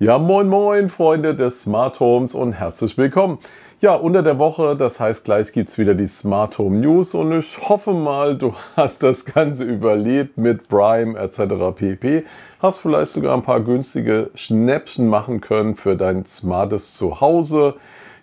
Ja, moin, moin, Freunde des Smart Homes und herzlich willkommen. Ja, unter der Woche, das heißt, gleich gibt's wieder die Smart Home News und ich hoffe mal, du hast das Ganze überlebt mit Prime etc. pp. Hast vielleicht sogar ein paar günstige Schnäppchen machen können für dein smartes Zuhause.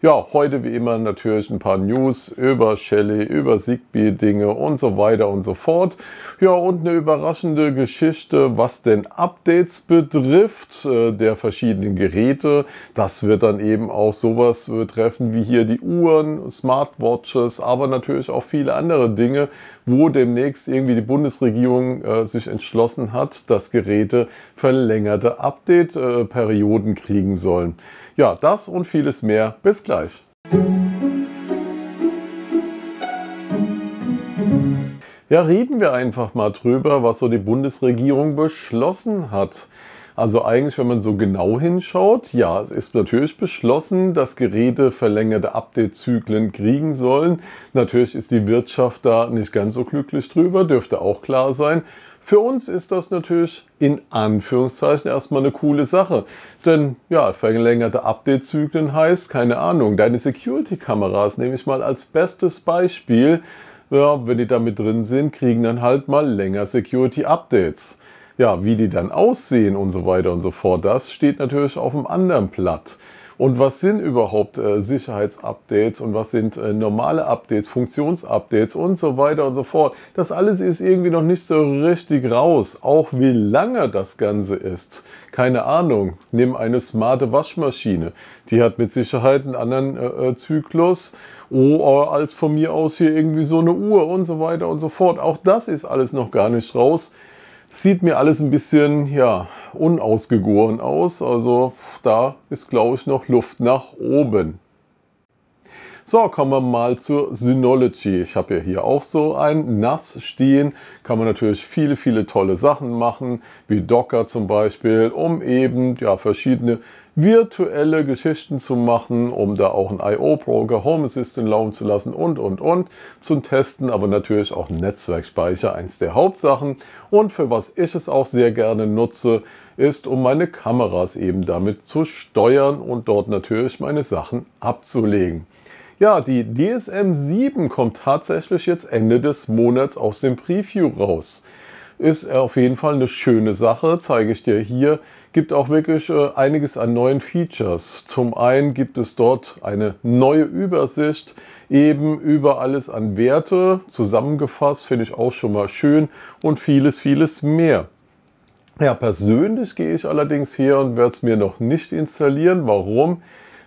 Ja, heute wie immer natürlich ein paar News über Shelley, über Zigbee-Dinge und so weiter und so fort. Ja, und eine überraschende Geschichte, was denn Updates betrifft äh, der verschiedenen Geräte. Das wird dann eben auch sowas betreffen wie hier die Uhren, Smartwatches, aber natürlich auch viele andere Dinge, wo demnächst irgendwie die Bundesregierung äh, sich entschlossen hat, dass Geräte verlängerte Update-Perioden äh, kriegen sollen. Ja, das und vieles mehr. Bis gleich gleich. Ja, reden wir einfach mal drüber, was so die Bundesregierung beschlossen hat. Also eigentlich, wenn man so genau hinschaut, ja, es ist natürlich beschlossen, dass Geräte verlängerte Update-Zyklen kriegen sollen. Natürlich ist die Wirtschaft da nicht ganz so glücklich drüber, dürfte auch klar sein. Für uns ist das natürlich in Anführungszeichen erstmal eine coole Sache. Denn ja, verlängerte Update-Zyklen heißt, keine Ahnung, deine Security-Kameras nehme ich mal als bestes Beispiel. Ja, wenn die da mit drin sind, kriegen dann halt mal länger Security-Updates. Ja, wie die dann aussehen und so weiter und so fort, das steht natürlich auf einem anderen Blatt. Und was sind überhaupt äh, Sicherheitsupdates und was sind äh, normale Updates, Funktionsupdates und so weiter und so fort. Das alles ist irgendwie noch nicht so richtig raus. Auch wie lange das Ganze ist. Keine Ahnung. Nimm eine smarte Waschmaschine. Die hat mit Sicherheit einen anderen äh, äh Zyklus oh, als von mir aus hier irgendwie so eine Uhr und so weiter und so fort. Auch das ist alles noch gar nicht raus. Sieht mir alles ein bisschen ja, unausgegoren aus. Also da ist, glaube ich, noch Luft nach oben. So, kommen wir mal zur Synology. Ich habe ja hier auch so ein NAS stehen. Kann man natürlich viele, viele tolle Sachen machen, wie Docker zum Beispiel, um eben ja, verschiedene virtuelle Geschichten zu machen, um da auch ein IO-Broker, Home Assistant laufen zu lassen und, und, und zum Testen, aber natürlich auch Netzwerkspeicher, eins der Hauptsachen. Und für was ich es auch sehr gerne nutze, ist, um meine Kameras eben damit zu steuern und dort natürlich meine Sachen abzulegen. Ja, die DSM 7 kommt tatsächlich jetzt Ende des Monats aus dem Preview raus. Ist äh, auf jeden Fall eine schöne Sache, zeige ich dir hier. Gibt auch wirklich äh, einiges an neuen Features. Zum einen gibt es dort eine neue Übersicht, eben über alles an Werte, zusammengefasst, finde ich auch schon mal schön und vieles, vieles mehr. Ja, persönlich gehe ich allerdings her und werde es mir noch nicht installieren. Warum?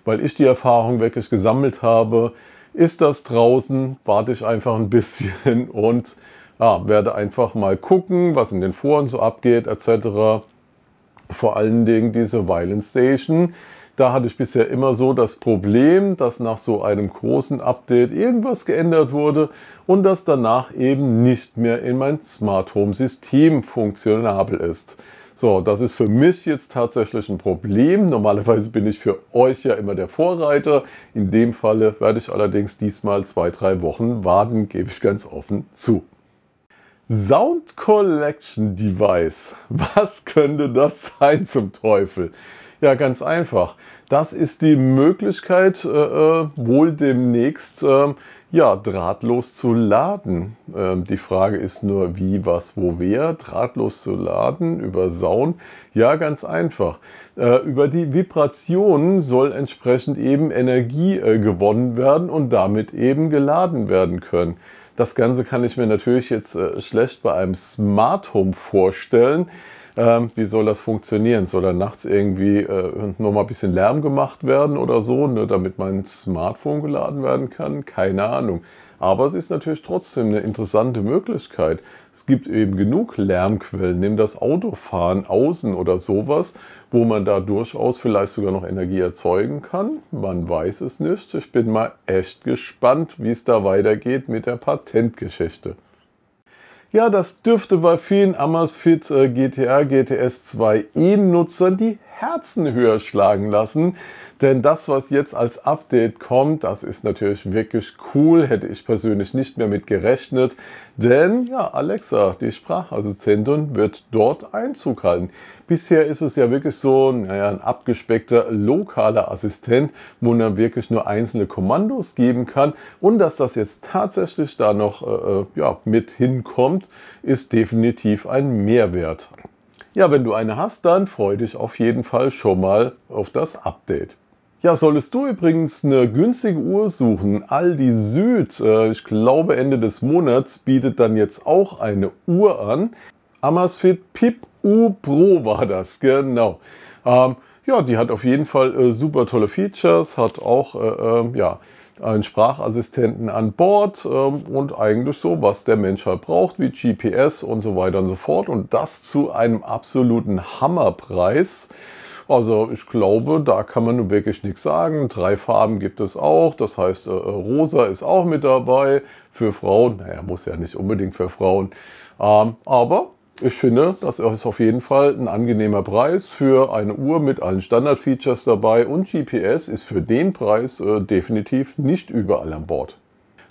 weil ich die Erfahrung wirklich gesammelt habe, ist das draußen, warte ich einfach ein bisschen und ja, werde einfach mal gucken, was in den Foren so abgeht etc. Vor allen Dingen diese Violent Station. Da hatte ich bisher immer so das Problem, dass nach so einem großen Update irgendwas geändert wurde und das danach eben nicht mehr in mein Smart Home System funktionabel ist. So, das ist für mich jetzt tatsächlich ein Problem. Normalerweise bin ich für euch ja immer der Vorreiter. In dem Falle werde ich allerdings diesmal zwei, drei Wochen warten, gebe ich ganz offen zu. Sound Collection Device. Was könnte das sein zum Teufel? Ja, ganz einfach. Das ist die Möglichkeit, äh, äh wohl demnächst äh, ja, drahtlos zu laden. Ähm, die Frage ist nur, wie, was, wo, wer. Drahtlos zu laden über Sound. Ja, ganz einfach. Äh, über die Vibration soll entsprechend eben Energie äh, gewonnen werden und damit eben geladen werden können. Das Ganze kann ich mir natürlich jetzt äh, schlecht bei einem Smart Home vorstellen. Ähm, wie soll das funktionieren? Soll dann nachts irgendwie äh, nochmal ein bisschen Lärm gemacht werden oder so, ne, damit mein Smartphone geladen werden kann? Keine Ahnung. Aber es ist natürlich trotzdem eine interessante Möglichkeit. Es gibt eben genug Lärmquellen, nimm das Autofahren außen oder sowas, wo man da durchaus vielleicht sogar noch Energie erzeugen kann. Man weiß es nicht. Ich bin mal echt gespannt, wie es da weitergeht mit der Patentgeschichte. Ja, das dürfte bei vielen Amazfit äh, GTR, GTS 2 E-Nutzern eh die Herzen höher schlagen lassen. Denn das, was jetzt als Update kommt, das ist natürlich wirklich cool. Hätte ich persönlich nicht mehr mit gerechnet. Denn ja, Alexa, die Sprachassistentin, wird dort Einzug halten. Bisher ist es ja wirklich so naja, ein abgespeckter lokaler Assistent, wo man wirklich nur einzelne Kommandos geben kann. Und dass das jetzt tatsächlich da noch äh, äh ja, mit hinkommt, ist definitiv ein Mehrwert. Ja, wenn du eine hast, dann freu dich auf jeden Fall schon mal auf das Update. Ja, solltest du übrigens eine günstige Uhr suchen, Aldi Süd, äh, ich glaube Ende des Monats, bietet dann jetzt auch eine Uhr an. Amazfit Pip U Pro war das, genau. Ähm, ja, die hat auf jeden Fall äh, super tolle Features, hat auch äh, ähm, ja, einen Sprachassistenten an Bord ähm, und eigentlich so, was der Mensch halt braucht, wie GPS und so weiter und so fort. Und das zu einem absoluten Hammerpreis. Also ich glaube, da kann man wirklich nichts sagen. Drei Farben gibt es auch. Das heißt, äh, rosa ist auch mit dabei für Frauen. Naja, muss ja nicht unbedingt für Frauen. Ähm, aber ich finde, das ist auf jeden Fall ein angenehmer Preis für eine Uhr mit allen Standardfeatures dabei und GPS ist für den Preis äh, definitiv nicht überall an Bord.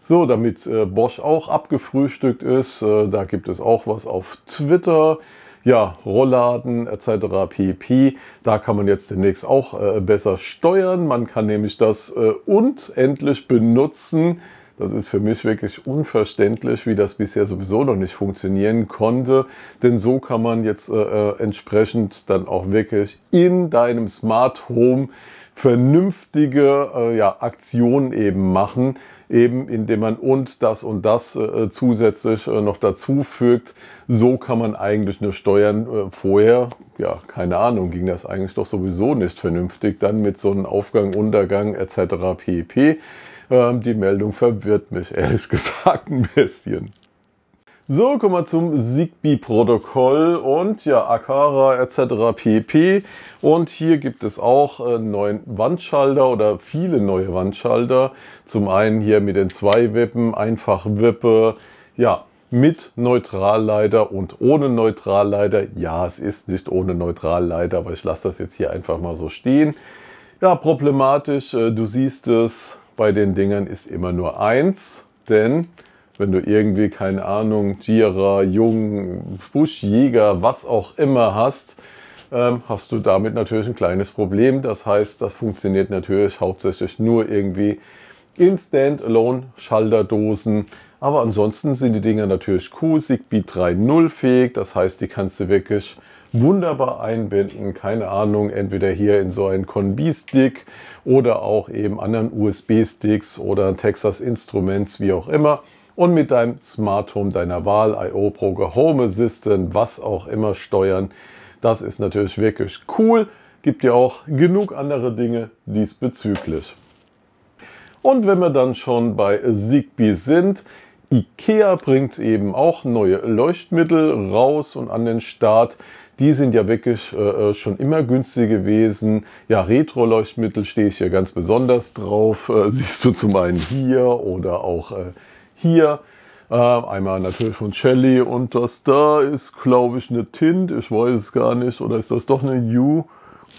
So, damit äh, Bosch auch abgefrühstückt ist, äh, da gibt es auch was auf Twitter, ja, Rollladen etc. pp. Da kann man jetzt demnächst auch äh, besser steuern. Man kann nämlich das äh, unendlich benutzen das ist für mich wirklich unverständlich, wie das bisher sowieso noch nicht funktionieren konnte. Denn so kann man jetzt äh, äh, entsprechend dann auch wirklich in deinem Smart Home vernünftige äh, ja, Aktionen eben machen, eben indem man und das und das äh, äh zusätzlich äh, noch dazu fügt. So kann man eigentlich nur steuern. Äh, vorher, ja, keine Ahnung, ging das eigentlich doch sowieso nicht vernünftig, dann mit so einem Aufgang, Untergang etc. pp. Ähm, die Meldung verwirrt mich ehrlich gesagt ein bisschen. So, kommen wir zum Zigbee-Protokoll und ja, Akara etc. pp. Und hier gibt es auch äh, einen neuen Wandschalter oder viele neue Wandschalter. Zum einen hier mit den zwei Wippen, einfach Wippe, ja, mit Neutralleiter und ohne Neutralleiter. Ja, es ist nicht ohne Neutralleiter, aber ich lasse das jetzt hier einfach mal so stehen. Ja, problematisch, äh, du siehst es, bei den Dingern ist immer nur eins, denn wenn du irgendwie, keine Ahnung, Jira, Jung, Buschjäger, was auch immer hast, ähm, hast du damit natürlich ein kleines Problem. Das heißt, das funktioniert natürlich hauptsächlich nur irgendwie in Standalone-Schalterdosen. Aber ansonsten sind die Dinger natürlich Q-Zigbee 3.0 fähig. Das heißt, die kannst du wirklich wunderbar einbinden. Keine Ahnung, entweder hier in so einen Conbi-Stick oder auch eben anderen USB-Sticks oder Texas Instruments, wie auch immer. Und mit deinem Smart Home deiner Wahl, IO Broker, Home Assistant, was auch immer steuern. Das ist natürlich wirklich cool. Gibt ja auch genug andere Dinge diesbezüglich. Und wenn wir dann schon bei Zigbee sind, IKEA bringt eben auch neue Leuchtmittel raus und an den Start. Die sind ja wirklich äh, äh, schon immer günstig gewesen. Ja, Retro-Leuchtmittel stehe ich hier ganz besonders drauf. Äh, siehst du zum einen hier oder auch äh, hier. Äh, einmal natürlich von Shelly und das da ist, glaube ich, eine Tint. Ich weiß es gar nicht. Oder ist das doch eine U?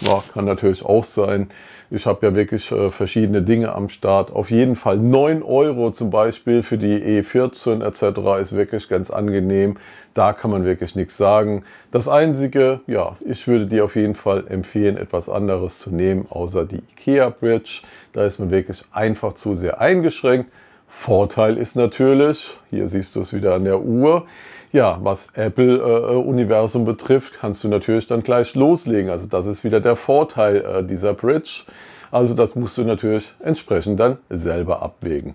Ja, kann natürlich auch sein. Ich habe ja wirklich äh, verschiedene Dinge am Start. Auf jeden Fall 9 Euro zum Beispiel für die E14 etc. ist wirklich ganz angenehm. Da kann man wirklich nichts sagen. Das Einzige, ja, ich würde dir auf jeden Fall empfehlen, etwas anderes zu nehmen, außer die IKEA Bridge. Da ist man wirklich einfach zu sehr eingeschränkt. Vorteil ist natürlich, hier siehst du es wieder an der Uhr, ja, was Apple-Universum äh, betrifft, kannst du natürlich dann gleich loslegen. Also das ist wieder der Vorteil äh, dieser Bridge. Also das musst du natürlich entsprechend dann selber abwägen.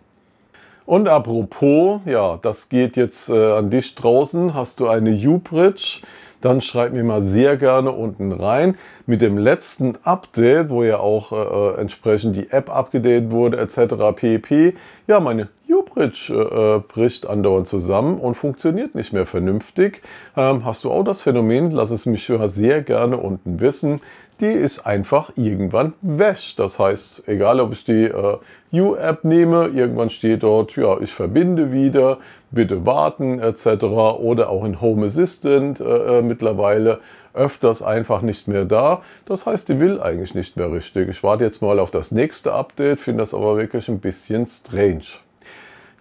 Und apropos, ja, das geht jetzt äh, an dich draußen. Hast du eine U-Bridge? Dann schreib mir mal sehr gerne unten rein. Mit dem letzten Update, wo ja auch äh, äh entsprechend die App abgedatet wurde, etc. pp. Ja, meine U-Bridge äh, äh, bricht andauernd zusammen und funktioniert nicht mehr vernünftig. Ähm, hast du auch das Phänomen? Lass es mich sehr gerne unten wissen die ist einfach irgendwann wäsch. Das heißt, egal ob ich die äh, U-App nehme, irgendwann steht dort, ja, ich verbinde wieder, bitte warten etc. Oder auch in Home Assistant äh, äh, mittlerweile öfters einfach nicht mehr da. Das heißt, die will eigentlich nicht mehr richtig. Ich warte jetzt mal auf das nächste Update, finde das aber wirklich ein bisschen strange.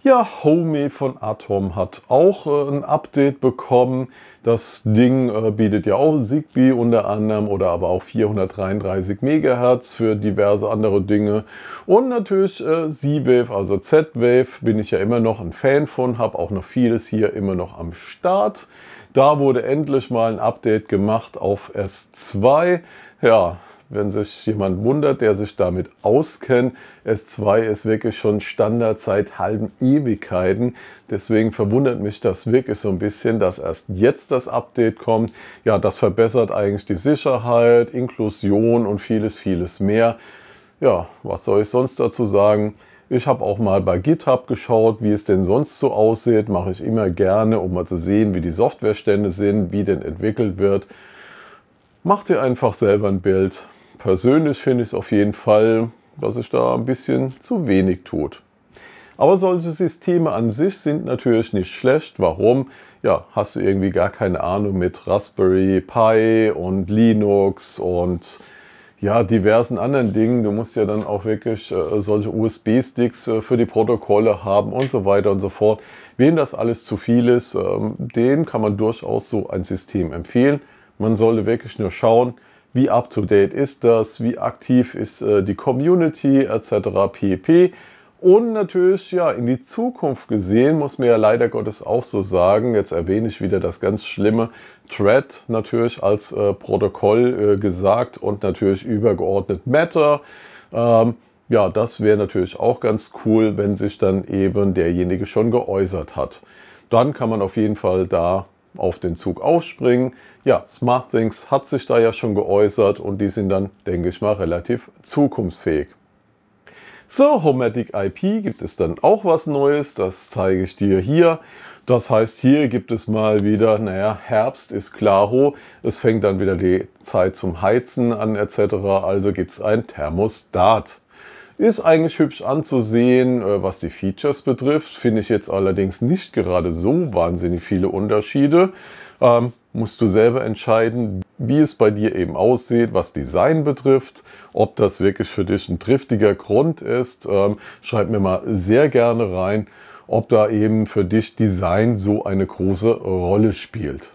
Ja, Homey von Atom hat auch äh, ein Update bekommen. Das Ding äh, bietet ja auch Zigbee unter anderem oder aber auch 433 Megahertz für diverse andere Dinge. Und natürlich äh, Z-Wave, also Z-Wave, bin ich ja immer noch ein Fan von, habe auch noch vieles hier immer noch am Start. Da wurde endlich mal ein Update gemacht auf S2. Ja, wenn sich jemand wundert, der sich damit auskennt. S2 ist wirklich schon Standard seit halben Ewigkeiten. Deswegen verwundert mich das wirklich so ein bisschen, dass erst jetzt das Update kommt. Ja, das verbessert eigentlich die Sicherheit, Inklusion und vieles, vieles mehr. Ja, was soll ich sonst dazu sagen? Ich habe auch mal bei GitHub geschaut, wie es denn sonst so aussieht. Mache ich immer gerne, um mal zu sehen, wie die Softwarestände sind, wie denn entwickelt wird. Macht ihr einfach selber ein Bild. Persönlich finde ich es auf jeden Fall, dass sich da ein bisschen zu wenig tut. Aber solche Systeme an sich sind natürlich nicht schlecht. Warum? Ja, hast du irgendwie gar keine Ahnung mit Raspberry Pi und Linux und ja, diversen anderen Dingen. Du musst ja dann auch wirklich äh, solche USB-Sticks äh, für die Protokolle haben und so weiter und so fort. Wem das alles zu viel ist, ähm, dem kann man durchaus so ein System empfehlen. Man sollte wirklich nur schauen, wie up-to-date ist das, wie aktiv ist äh, die Community etc. pp. Und natürlich, ja, in die Zukunft gesehen, muss man ja leider Gottes auch so sagen, jetzt erwähne ich wieder das ganz schlimme Thread natürlich als äh, Protokoll äh, gesagt und natürlich übergeordnet Matter. Ähm, ja, das wäre natürlich auch ganz cool, wenn sich dann eben derjenige schon geäußert hat. Dann kann man auf jeden Fall da auf den Zug aufspringen. Ja, SmartThings hat sich da ja schon geäußert und die sind dann, denke ich mal, relativ zukunftsfähig. So, Homatic IP gibt es dann auch was Neues, das zeige ich dir hier. Das heißt, hier gibt es mal wieder, naja, Herbst ist klaro, es fängt dann wieder die Zeit zum Heizen an etc. Also gibt es ein Thermostat. Ist eigentlich hübsch anzusehen, äh, was die Features betrifft. Finde ich jetzt allerdings nicht gerade so wahnsinnig viele Unterschiede. Ähm, musst du selber entscheiden, wie es bei dir eben aussieht, was Design betrifft, ob das wirklich für dich ein triftiger Grund ist. Ähm, schreib mir mal sehr gerne rein, ob da eben für dich Design so eine große Rolle spielt.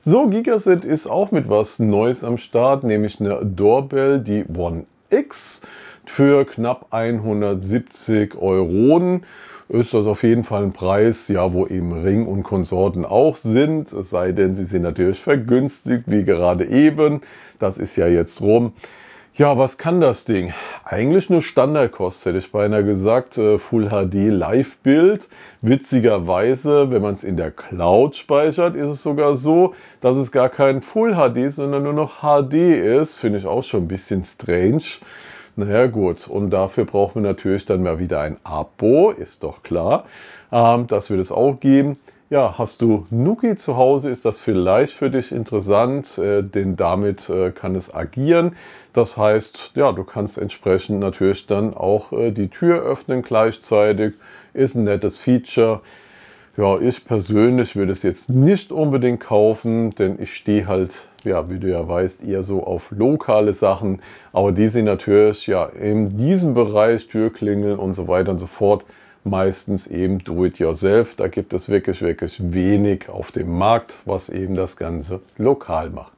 So, Gigaset ist auch mit was Neues am Start, nämlich eine Doorbell, die One X für knapp 170 Euro ist das auf jeden Fall ein Preis, ja, wo eben Ring und Konsorten auch sind. Es sei denn, sie sind natürlich vergünstigt, wie gerade eben. Das ist ja jetzt rum. Ja, was kann das Ding? Eigentlich nur Standardkost, hätte ich beinahe gesagt. Äh, Full HD Live-Bild. Witzigerweise, wenn man es in der Cloud speichert, ist es sogar so, dass es gar kein Full HD, sondern nur noch HD ist. Finde ich auch schon ein bisschen strange. Naja gut, und dafür brauchen wir natürlich dann mal wieder ein Abo, ist doch klar, ähm, dass wir das auch geben. Ja, hast du Nuki zu Hause, ist das vielleicht für dich interessant, äh, denn damit äh, kann es agieren. Das heißt, ja, du kannst entsprechend natürlich dann auch äh, die Tür öffnen gleichzeitig. Ist ein nettes Feature. Ja, ich persönlich würde es jetzt nicht unbedingt kaufen, denn ich stehe halt, ja, wie du ja weißt, eher so auf lokale Sachen. Aber die sind natürlich ja in diesem Bereich, Türklingeln und so weiter und so fort, meistens eben do-it-yourself. Da gibt es wirklich, wirklich wenig auf dem Markt, was eben das Ganze lokal macht.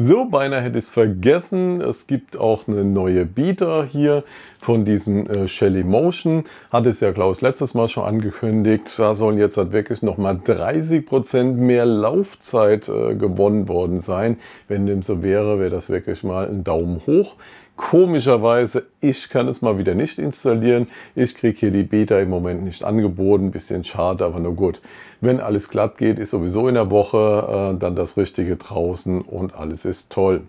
So, beinahe hätte ich es vergessen. Es gibt auch eine neue Beta hier von diesem äh, Shelly Motion. Hat es ja Klaus letztes Mal schon angekündigt. Da sollen jetzt halt wirklich nochmal 30% mehr Laufzeit äh, gewonnen worden sein. Wenn dem so wäre, wäre das wirklich mal ein Daumen hoch. Komischerweise, ich kann es mal wieder nicht installieren. Ich kriege hier die Beta im Moment nicht angeboten. Bisschen schade, aber nur gut. Wenn alles glatt geht, ist sowieso in der Woche äh, dann das Richtige draußen und alles ist toll.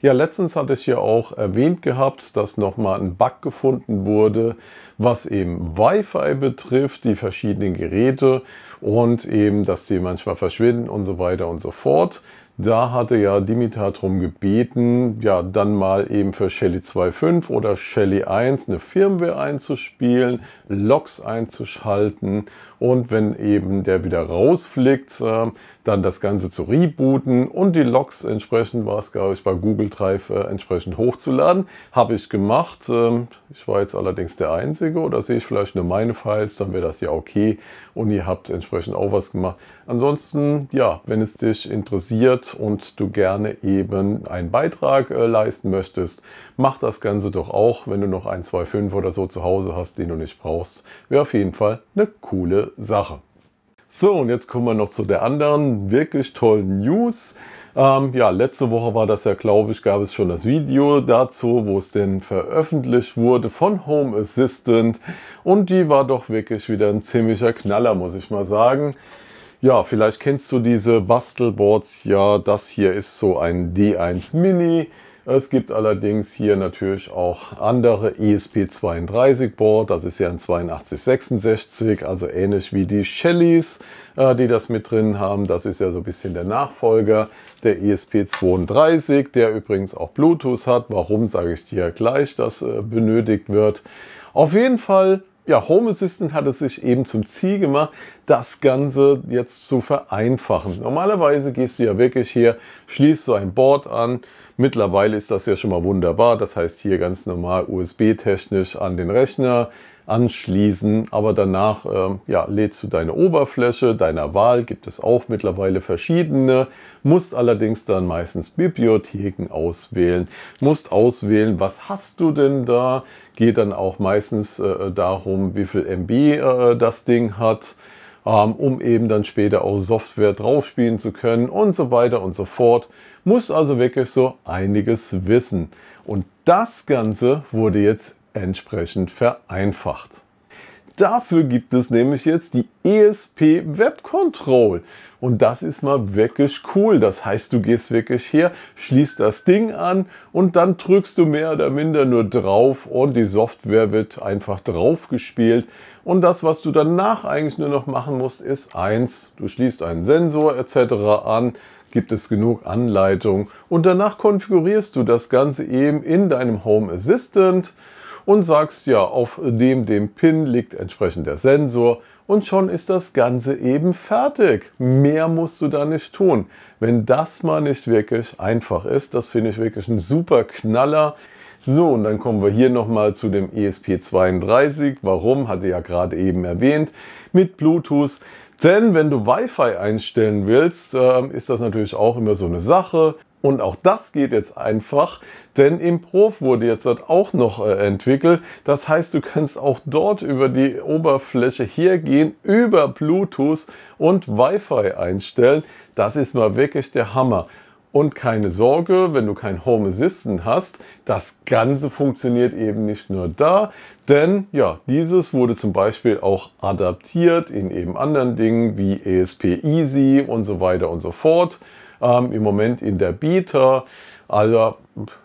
Ja, letztens hatte ich ja auch erwähnt gehabt, dass nochmal ein Bug gefunden wurde, was eben Wi-Fi betrifft, die verschiedenen Geräte und eben, dass die manchmal verschwinden und so weiter und so fort. Da hatte ja Dimitar darum gebeten, ja, dann mal eben für Shelly 2.5 oder Shelly 1 eine Firmware einzuspielen, Logs einzuschalten und wenn eben der wieder rausfliegt, äh, dann das Ganze zu rebooten und die Logs entsprechend, war es glaube ich, bei Google Drive äh, entsprechend hochzuladen. Habe ich gemacht. Ähm, ich war jetzt allerdings der Einzige oder sehe ich vielleicht nur meine Files, dann wäre das ja okay und ihr habt entsprechend auch was gemacht. Ansonsten, ja, wenn es dich interessiert und du gerne eben einen Beitrag äh, leisten möchtest, mach das Ganze doch auch, wenn du noch ein, zwei, fünf oder so zu Hause hast, den du nicht brauchst. Wäre auf jeden Fall eine coole Sache. So, und jetzt kommen wir noch zu der anderen wirklich tollen News. Ähm, ja, letzte Woche war das ja, glaube ich, gab es schon das Video dazu, wo es denn veröffentlicht wurde von Home Assistant. Und die war doch wirklich wieder ein ziemlicher Knaller, muss ich mal sagen. Ja, vielleicht kennst du diese Bastelboards. Ja, das hier ist so ein D1 Mini. Es gibt allerdings hier natürlich auch andere ESP32 Board. Das ist ja ein 8266, also ähnlich wie die Shellys, äh, die das mit drin haben. Das ist ja so ein bisschen der Nachfolger der ESP32, der übrigens auch Bluetooth hat. Warum sage ich dir gleich, dass äh, benötigt wird. Auf jeden Fall ja, Home Assistant hat es sich eben zum Ziel gemacht, das Ganze jetzt zu vereinfachen. Normalerweise gehst du ja wirklich hier, schließt so ein Board an. Mittlerweile ist das ja schon mal wunderbar. Das heißt hier ganz normal USB-technisch an den Rechner, anschließen. Aber danach ähm, ja, lädst du deine Oberfläche deiner Wahl, gibt es auch mittlerweile verschiedene, musst allerdings dann meistens Bibliotheken auswählen, musst auswählen, was hast du denn da, geht dann auch meistens äh, darum, wie viel MB äh, das Ding hat ähm, um eben dann später auch Software draufspielen zu können und so weiter und so fort. Muss also wirklich so einiges wissen. Und das Ganze wurde jetzt entsprechend vereinfacht. Dafür gibt es nämlich jetzt die ESP Web Control. Und das ist mal wirklich cool. Das heißt, du gehst wirklich her, schließt das Ding an und dann drückst du mehr oder minder nur drauf und die Software wird einfach draufgespielt. Und das, was du danach eigentlich nur noch machen musst, ist eins. Du schließt einen Sensor etc. an, gibt es genug Anleitung und danach konfigurierst du das Ganze eben in deinem Home Assistant und sagst, ja, auf dem, dem Pin liegt entsprechend der Sensor und schon ist das Ganze eben fertig. Mehr musst du da nicht tun. Wenn das mal nicht wirklich einfach ist, das finde ich wirklich ein super Knaller. So, und dann kommen wir hier nochmal zu dem ESP32. Warum? Hatte ja gerade eben erwähnt. Mit Bluetooth. Denn wenn du Wi-Fi einstellen willst, ähm, ist das natürlich auch immer so eine Sache. Und auch das geht jetzt einfach, denn im Prof wurde jetzt auch noch äh, entwickelt. Das heißt, du kannst auch dort über die Oberfläche hergehen, über Bluetooth und Wi-Fi einstellen. Das ist mal wirklich der Hammer. Und keine Sorge, wenn du kein Home Assistant hast, das Ganze funktioniert eben nicht nur da, denn ja, dieses wurde zum Beispiel auch adaptiert in eben anderen Dingen wie ESP Easy und so weiter und so fort ähm, im Moment in der Beta. Also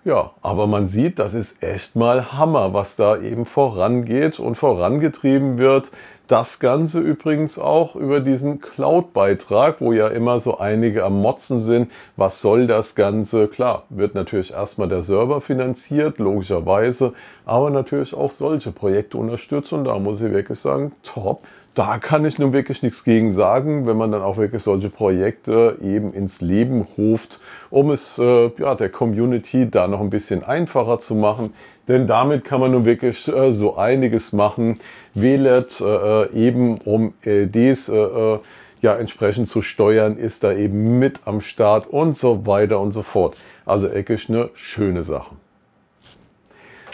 ja, aber man sieht, das ist echt mal Hammer, was da eben vorangeht und vorangetrieben wird. Das Ganze übrigens auch über diesen Cloud-Beitrag, wo ja immer so einige am Motzen sind. Was soll das Ganze? Klar, wird natürlich erstmal der Server finanziert, logischerweise, aber natürlich auch solche Projekte unterstützt. Und da muss ich wirklich sagen, top. Da kann ich nun wirklich nichts gegen sagen, wenn man dann auch wirklich solche Projekte eben ins Leben ruft, um es äh, ja, der Community da noch ein bisschen einfacher zu machen. Denn damit kann man nun wirklich äh, so einiges machen. Wlet äh, äh, eben, um LEDs äh, ja entsprechend zu steuern, ist da eben mit am Start und so weiter und so fort. Also Eckisch eine schöne Sache.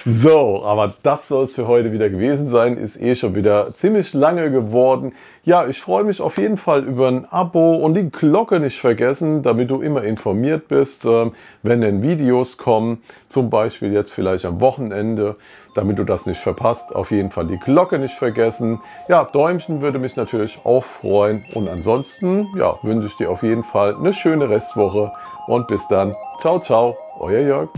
So, aber das soll es für heute wieder gewesen sein. Ist eh schon wieder ziemlich lange geworden. Ja, ich freue mich auf jeden Fall über ein Abo und die Glocke nicht vergessen, damit du immer informiert bist, ähm, wenn denn Videos kommen, zum Beispiel jetzt vielleicht am Wochenende, damit du das nicht verpasst. Auf jeden Fall die Glocke nicht vergessen. Ja, Däumchen würde mich natürlich auch freuen. Und ansonsten, ja, wünsche ich dir auf jeden Fall eine schöne Restwoche und bis dann. Ciao, ciao, euer Jörg.